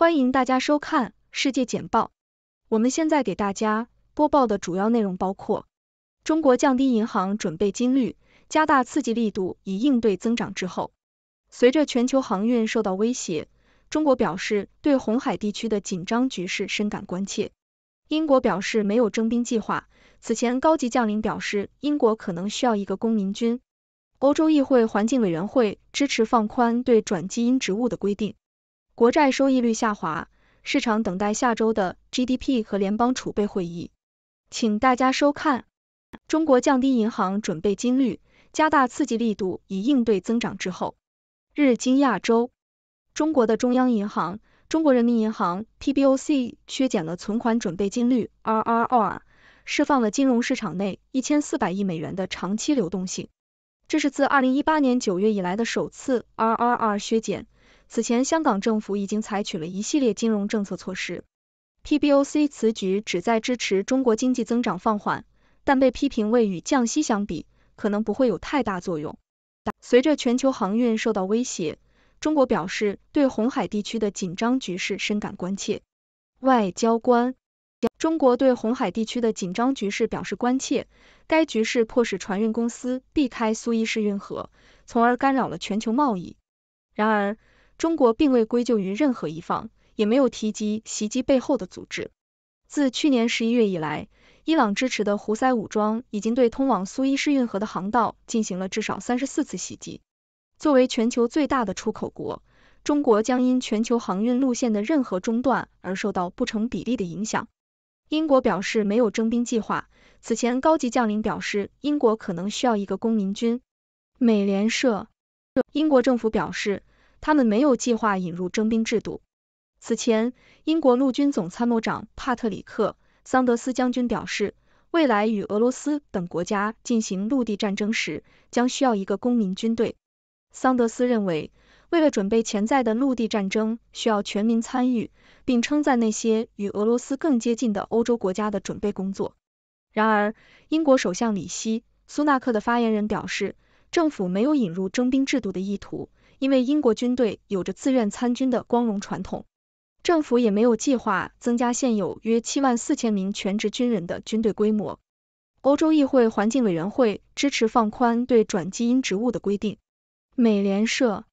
欢迎大家收看世界简报。我们现在给大家播报的主要内容包括：中国降低银行准备金率，加大刺激力度以应对增长滞后；随着全球航运受到威胁，中国表示对红海地区的紧张局势深感关切；英国表示没有征兵计划，此前高级将领表示英国可能需要一个公民军；欧洲议会环境委员会支持放宽对转基因植物的规定。国债收益率下滑，市场等待下周的 GDP 和联邦储备会议。请大家收看。中国降低银行准备金率，加大刺激力度以应对增长滞后。日经亚洲，中国的中央银行中国人民银行 （PBOC） 削减了存款准备金率 （RRR），释放了金融市场内一千四百亿美元的长期流动性。这是自二零一八年九月以来的首次 RRR 削减。此前，香港政府已经采取了一系列金融政策措施。PBOC 此举旨在支持中国经济增长放缓，但被批评为与降息相比，可能不会有太大作用。随着全球航运受到威胁，中国表示对红海地区的紧张局势深感关切。外交官，中国对红海地区的紧张局势表示关切，该局势迫使船运公司避开苏伊士运河，从而干扰了全球贸易。然而，中国并未归咎于任何一方，也没有提及袭击背后的组织。自去年十一月以来，伊朗支持的胡塞武装已经对通往苏伊士运河的航道进行了至少三十四次袭击。作为全球最大的出口国，中国将因全球航运路线的任何中断而受到不成比例的影响。英国表示没有征兵计划，此前高级将领表示英国可能需要一个公民军。美联社，英国政府表示。他们没有计划引入征兵制度。此前，英国陆军总参谋长帕特里克·桑德斯将军表示，未来与俄罗斯等国家进行陆地战争时，将需要一个公民军队。桑德斯认为，为了准备潜在的陆地战争，需要全民参与，并称赞那些与俄罗斯更接近的欧洲国家的准备工作。然而，英国首相里希·苏纳克的发言人表示，政府没有引入征兵制度的意图。因为英国军队有着自愿参军的光荣传统，政府也没有计划增加现有约七万四千名全职军人的军队规模。欧洲议会环境委员会支持放宽对转基因植物的规定。美联社，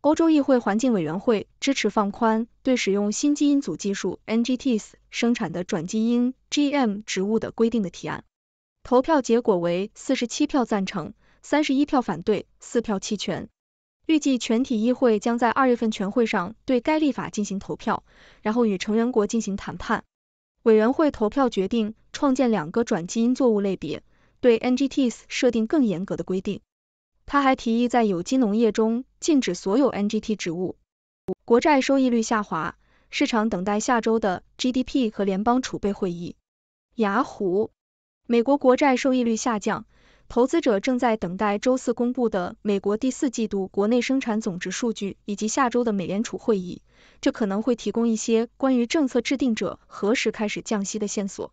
欧洲议会环境委员会支持放宽对使用新基因组技术 （NGTs） 生产的转基因 （GM） 植物的规定的提案。投票结果为四十七票赞成，三十一票反对，四票弃权。预计全体议会将在二月份全会上对该立法进行投票，然后与成员国进行谈判。委员会投票决定创建两个转基因作物类别，对 NGTs 设定更严格的规定。他还提议在有机农业中禁止所有 NGT 植物。国债收益率下滑，市场等待下周的 GDP 和联邦储备会议。雅虎，美国国债收益率下降。投资者正在等待周四公布的美国第四季度国内生产总值数据以及下周的美联储会议，这可能会提供一些关于政策制定者何时开始降息的线索。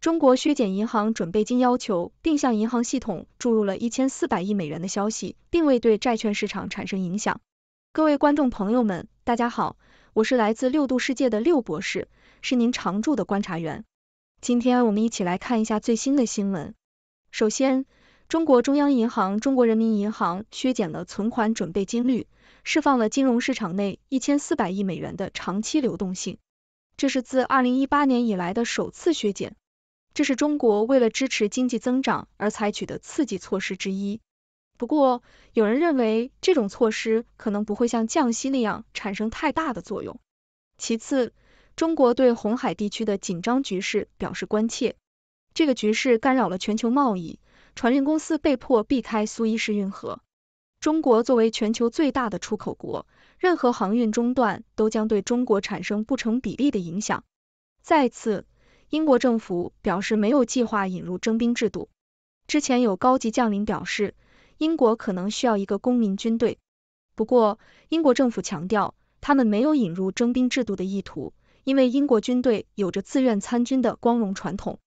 中国削减银行准备金要求并向银行系统注入了一千四百亿美元的消息，并未对债券市场产生影响。各位观众朋友们，大家好，我是来自六度世界的六博士，是您常驻的观察员。今天我们一起来看一下最新的新闻，首先。中国中央银行中国人民银行削减了存款准备金率，释放了金融市场内一千四百亿美元的长期流动性。这是自二零一八年以来的首次削减，这是中国为了支持经济增长而采取的刺激措施之一。不过，有人认为这种措施可能不会像降息那样产生太大的作用。其次，中国对红海地区的紧张局势表示关切，这个局势干扰了全球贸易。船运公司被迫避开苏伊士运河。中国作为全球最大的出口国，任何航运中断都将对中国产生不成比例的影响。再次，英国政府表示没有计划引入征兵制度。之前有高级将领表示英国可能需要一个公民军队，不过英国政府强调他们没有引入征兵制度的意图，因为英国军队有着自愿参军的光荣传统。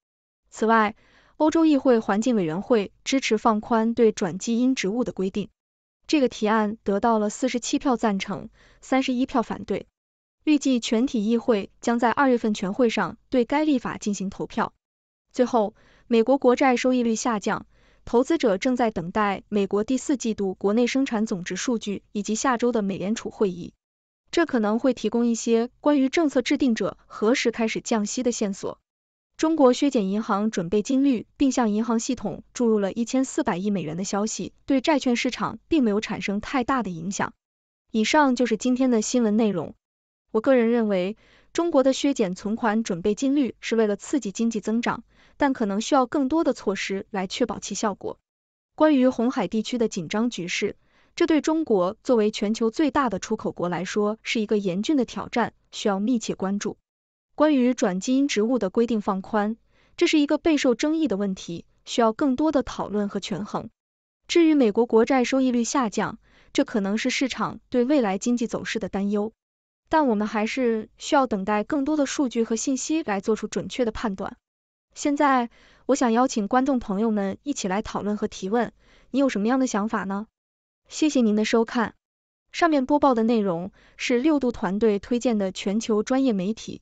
此外，欧洲议会环境委员会支持放宽对转基因植物的规定。这个提案得到了四十七票赞成，三十一票反对。预计全体议会将在二月份全会上对该立法进行投票。最后，美国国债收益率下降，投资者正在等待美国第四季度国内生产总值数据以及下周的美联储会议，这可能会提供一些关于政策制定者何时开始降息的线索。中国削减银行准备金率，并向银行系统注入了一千四百亿美元的消息，对债券市场并没有产生太大的影响。以上就是今天的新闻内容。我个人认为，中国的削减存款准备金率是为了刺激经济增长，但可能需要更多的措施来确保其效果。关于红海地区的紧张局势，这对中国作为全球最大的出口国来说是一个严峻的挑战，需要密切关注。关于转基因植物的规定放宽，这是一个备受争议的问题，需要更多的讨论和权衡。至于美国国债收益率下降，这可能是市场对未来经济走势的担忧，但我们还是需要等待更多的数据和信息来做出准确的判断。现在，我想邀请观众朋友们一起来讨论和提问，你有什么样的想法呢？谢谢您的收看，上面播报的内容是六度团队推荐的全球专业媒体。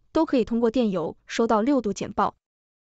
都可以通过电邮收到六度简报。